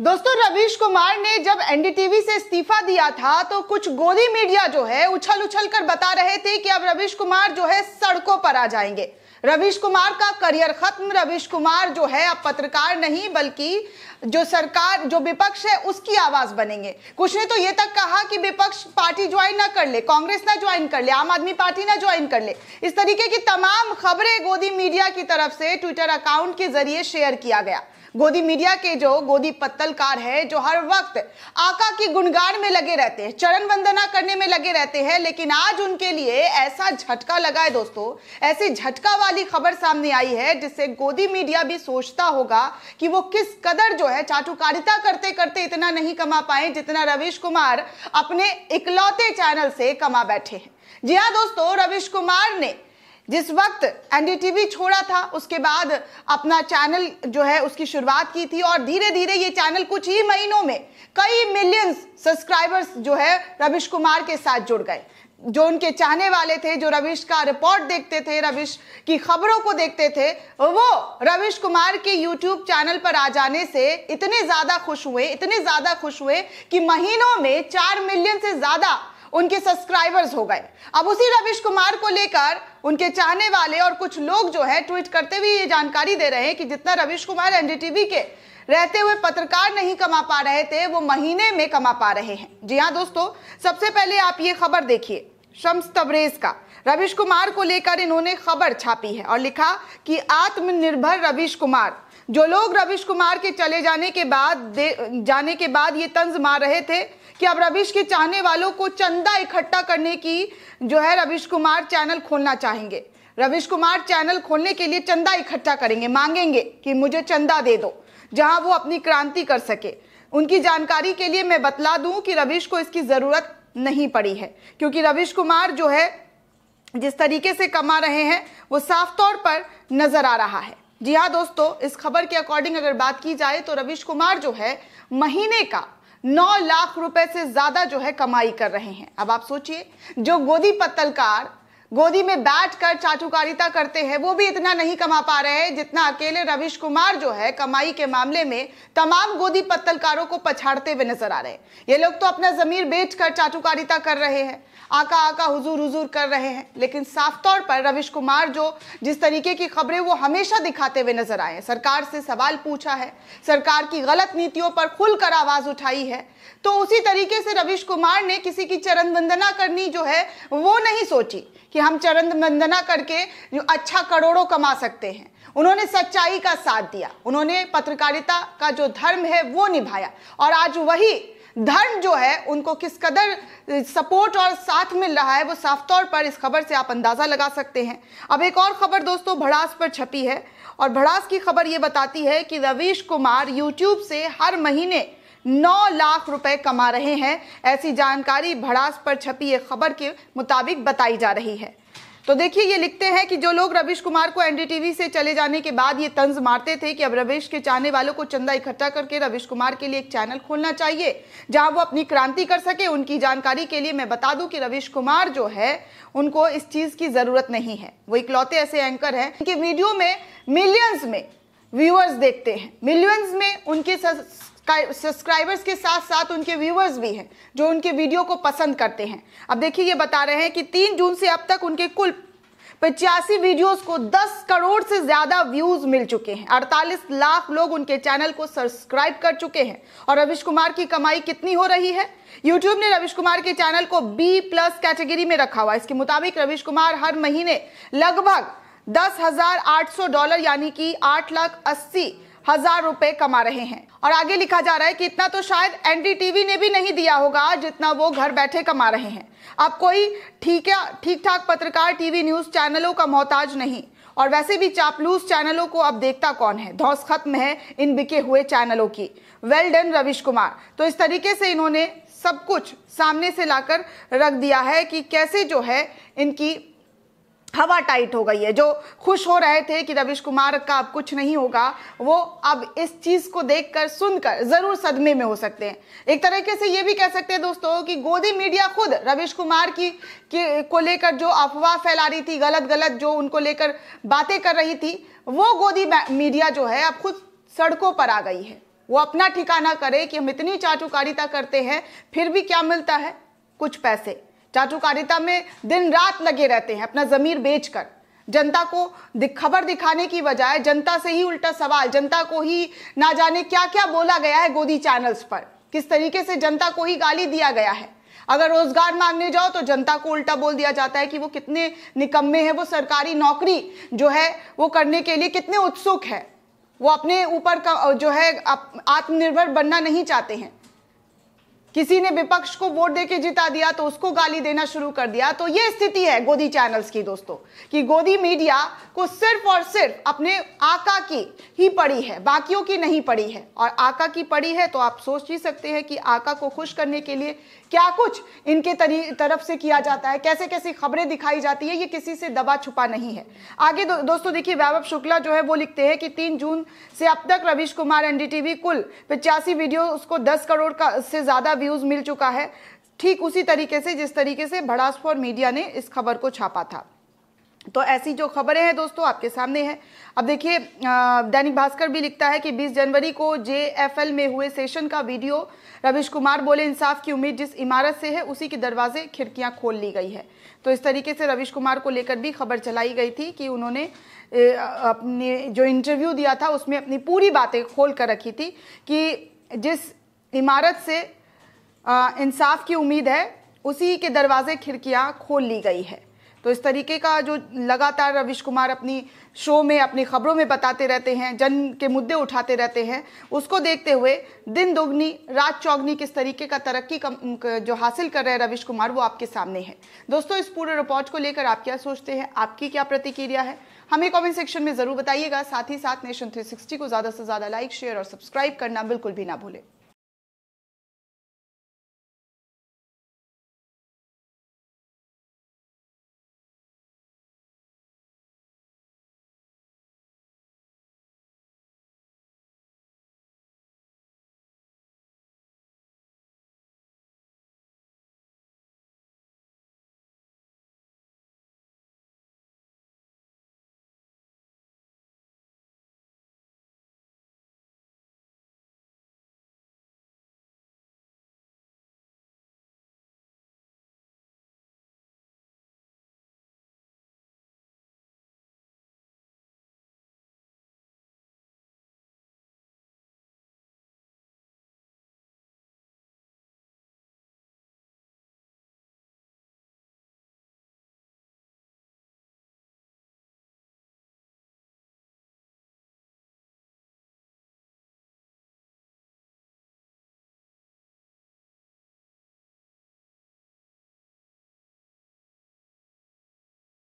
दोस्तों रवीश कुमार ने जब एनडीटीवी से इस्तीफा दिया था तो कुछ गोदी मीडिया जो है उछल उछल कर बता रहे थे कि अब रवीश कुमार जो है सड़कों पर आ जाएंगे रवीश कुमार का करियर खत्म रवीश कुमार जो है अब पत्रकार नहीं बल्कि जो सरकार जो विपक्ष है उसकी आवाज बनेंगे कुछ ने तो ये तक कहा कि विपक्ष पार्टी ज्वाइन ना कर ले कांग्रेस ना ज्वाइन कर ले आम आदमी पार्टी ना ज्वाइन कर ले इस तरीके की तमाम खबरें गोदी मीडिया की तरफ से ट्विटर अकाउंट के जरिए शेयर किया गया गोदी मीडिया के जो गोदी पत्तलकार है जो हर वक्त आका की गुणगान में लगे रहते हैं चरण वंदना करने में लगे रहते हैं लेकिन आज उनके लिए ऐसा झटका लगा है दोस्तों ऐसी झटका वाली खबर सामने आई है जिससे गोदी मीडिया भी सोचता होगा कि वो किस कदर जो है चाटुकारिता करते करते इतना नहीं कमा पाए जितना रविश कुमार अपने इकलौते चैनल से कमा बैठे हैं जी हाँ दोस्तों रविश कुमार ने जिस वक्त एनडीटीवी छोड़ा था उसके बाद अपना चैनल जो है उसकी शुरुआत की थी और धीरे धीरे ये चैनल कुछ ही महीनों में कई मिलियंस सब्सक्राइबर्स जो है रविश कुमार के साथ जुड़ गए जो उनके चाहने वाले थे जो रविश का रिपोर्ट देखते थे रविश की खबरों को देखते थे वो रविश कुमार के यूट्यूब चैनल पर आ जाने से इतने ज्यादा खुश हुए इतने ज्यादा खुश हुए कि महीनों में चार मिलियन से ज्यादा उनके सब्सक्राइबर्स हो गए अब उसी रविश कुमार को लेकर उनके चाहने वाले और कुछ लोग जो है ट्वीट करते हुए ये जानकारी दे रहे हैं कि जितना रविश कुमार एनडीटीवी के रहते हुए पत्रकार नहीं कमा पा रहे थे वो महीने में कमा पा रहे हैं जी हाँ दोस्तों सबसे पहले आप ये खबर देखिए शम्स तबरेज का रविश कुमार को लेकर इन्होंने खबर छापी है और लिखा कि आत्मनिर्भर रविश कुमार जो लोग रविश कुमार के चले जाने के बाद जाने के बाद ये तंज मार रहे थे कि अब रविश के चाहने वालों को चंदा इकट्ठा करने की जो है रविश कुमार चैनल खोलना चाहेंगे रविश कुमार चैनल खोलने के लिए चंदा इकट्ठा करेंगे मांगेंगे कि मुझे चंदा दे दो जहां वो अपनी क्रांति कर सके उनकी जानकारी के लिए मैं बतला दूं कि रविश को इसकी ज़रूरत नहीं पड़ी है क्योंकि रविश कुमार जो है जिस तरीके से कमा रहे हैं वो साफ तौर पर नज़र आ रहा है जी हाँ दोस्तों इस खबर के अकॉर्डिंग अगर बात की जाए तो रविश कुमार जो है महीने का नौ लाख रुपए से ज्यादा जो है कमाई कर रहे हैं अब आप सोचिए जो गोदी पत्तलकार गोदी में बैठ कर चाटुकारिता करते हैं वो भी इतना नहीं कमा पा रहे हैं जितना अकेले रविश कुमार जो है कमाई के मामले में तमाम गोदी पत्तलकारों को पछाड़ते हुए नजर आ रहे हैं ये लोग तो अपना जमीर बेच कर चाटुकारिता कर रहे हैं आका आका हुजूर हुजूर कर रहे हैं लेकिन साफ तौर पर रविश कुमार जो जिस तरीके की खबरें वो हमेशा दिखाते हुए नजर आए सरकार से सवाल पूछा है सरकार की गलत नीतियों पर खुलकर आवाज उठाई है तो उसी तरीके से रविश कुमार ने किसी की चरण वंदना करनी जो है वो नहीं सोची कि हम चरण वंदना करके जो अच्छा करोड़ों कमा सकते हैं उन्होंने सच्चाई का साथ दिया उन्होंने पत्रकारिता का जो धर्म है वो निभाया और आज वही धर्म जो है उनको किस कदर सपोर्ट और साथ मिल रहा है वो साफ तौर पर इस खबर से आप अंदाज़ा लगा सकते हैं अब एक और खबर दोस्तों भड़ास पर छपी है और भड़ास की खबर ये बताती है कि रवीश कुमार यूट्यूब से हर महीने नौ लाख रुपए कमा रहे हैं ऐसी जानकारी भड़ास पर छपी एक खबर के मुताबिक बताई जा रही है तो देखिए ये लिखते हैं कि जो लोग रविश कुमार को एनडीटीवी से चले जाने के बाद ये तंज मारते थे कि अब रविश के चाहने वालों को चंदा इकट्ठा करके रविश कुमार के लिए एक चैनल खोलना चाहिए जहां वो अपनी क्रांति कर सके उनकी जानकारी के लिए मैं बता दूं कि रविश कुमार जो है उनको इस चीज की जरूरत नहीं है वो इकलौते ऐसे एंकर है कि वीडियो में मिलियंस में व्यूअर्स देखते हैं मिलियंस में उनके सब्सक्राइबर्स के साथ साथ उनके व्यूवर्स भी हैं जो उनके वीडियो को पसंद करते हैं अब देखिए ये बता रहे हैं कि तीन जून से अब तक उनके कुल पचासी वीडियोस को 10 करोड़ से ज्यादा व्यूज मिल चुके हैं 48 लाख लोग उनके चैनल को सब्सक्राइब कर चुके हैं और रविश कुमार की कमाई कितनी हो रही है YouTube ने रविश कुमार के चैनल को B प्लस कैटेगरी में रखा हुआ इसके मुताबिक रविश कुमार हर महीने लगभग दस हजार आठ सौ डॉलर यानी कि आठ लाख अस्सी हजार रुपए कमा रहे हैं और आगे लिखा जा रहा है कि इतना तो शायद एनडीटीवी ने भी नहीं दिया होगा जितना वो घर बैठे कमा रहे हैं अब कोई ठीक ठीक ठाक पत्रकार टीवी न्यूज चैनलों का मोहताज नहीं और वैसे भी चापलूस चैनलों को अब देखता कौन है धौस खत्म है इन बिके हुए चैनलों की वेल डन रविश कुमार तो इस तरीके से इन्होंने सब कुछ सामने से लाकर रख दिया है कि कैसे जो है इनकी हवा टाइट हो गई है जो खुश हो रहे थे कि रविश कुमार का अब कुछ नहीं होगा वो अब इस चीज़ को देखकर सुनकर ज़रूर सदमे में हो सकते हैं एक तरीके से ये भी कह सकते हैं दोस्तों कि गोदी मीडिया खुद रविश कुमार की, की को लेकर जो अफवाह फैला रही थी गलत गलत जो उनको लेकर बातें कर रही थी वो गोदी मीडिया जो है अब खुद सड़कों पर आ गई है वो अपना ठिकाना करे कि हम इतनी चाचुकारिता करते हैं फिर भी क्या मिलता है कुछ पैसे चाटुकारिता में दिन रात लगे रहते हैं अपना जमीर बेचकर जनता को खबर दिखाने की बजाय जनता से ही उल्टा सवाल जनता को ही ना जाने क्या क्या बोला गया है गोदी चैनल्स पर किस तरीके से जनता को ही गाली दिया गया है अगर रोजगार मांगने जाओ तो जनता को उल्टा बोल दिया जाता है कि वो कितने निकम्मे हैं वो सरकारी नौकरी जो है वो करने के लिए कितने उत्सुक है वो अपने ऊपर का जो है आत्मनिर्भर बनना नहीं चाहते हैं किसी ने विपक्ष को वोट देके जिता दिया तो उसको गाली देना शुरू कर दिया तो ये स्थिति है गोदी चैनल्स की दोस्तों कि गोदी मीडिया को सिर्फ और सिर्फ अपने आका की ही पड़ी है बाकियों की नहीं पड़ी है और आका की पड़ी है तो आप सोच ही सकते हैं कि आका को खुश करने के लिए क्या कुछ इनके तरफ से किया जाता है कैसे कैसी खबरें दिखाई जाती है ये किसी से दबा छुपा नहीं है आगे दो, दोस्तों देखिए वैभव शुक्ला जो है वो लिखते हैं कि तीन जून से अब तक रवीश कुमार एनडीटीवी कुल पिचासी वीडियो उसको दस करोड़ का से ज्यादा व्यूज मिल चुका है ठीक उसी तरीके से जिस तरीके से भड़ास फॉर मीडिया ने इस खबर को छापा था तो ऐसी जो खबरें हैं दोस्तों आपके सामने हैं अब देखिए दैनिक भास्कर भी लिखता है कि 20 जनवरी को जे में हुए सेशन का वीडियो रविश कुमार बोले इंसाफ की उम्मीद जिस इमारत से है उसी के दरवाजे खिड़कियां खोल ली गई है तो इस तरीके से रविश कुमार को लेकर भी खबर चलाई गई थी कि उन्होंने अपने जो इंटरव्यू दिया था उसमें अपनी पूरी बातें खोल कर रखी थी कि जिस इमारत से इंसाफ की उम्मीद है उसी के दरवाजे खिड़कियां खोल ली गई है तो इस तरीके का जो लगातार रविश कुमार अपनी शो में अपनी खबरों में बताते रहते हैं जन के मुद्दे उठाते रहते हैं उसको देखते हुए दिन दोगुनी रात चौगनी किस तरीके का तरक्की कम, जो हासिल कर रहे हैं रविश कुमार वो आपके सामने है दोस्तों इस पूरे रिपोर्ट को लेकर आप क्या सोचते हैं आपकी क्या प्रतिक्रिया है हमें कमेंट सेक्शन में ज़रूर बताइएगा साथ ही साथ नेशन 360 को ज़्यादा से ज़्यादा लाइक शेयर और सब्सक्राइब करना बिल्कुल भी ना भूलें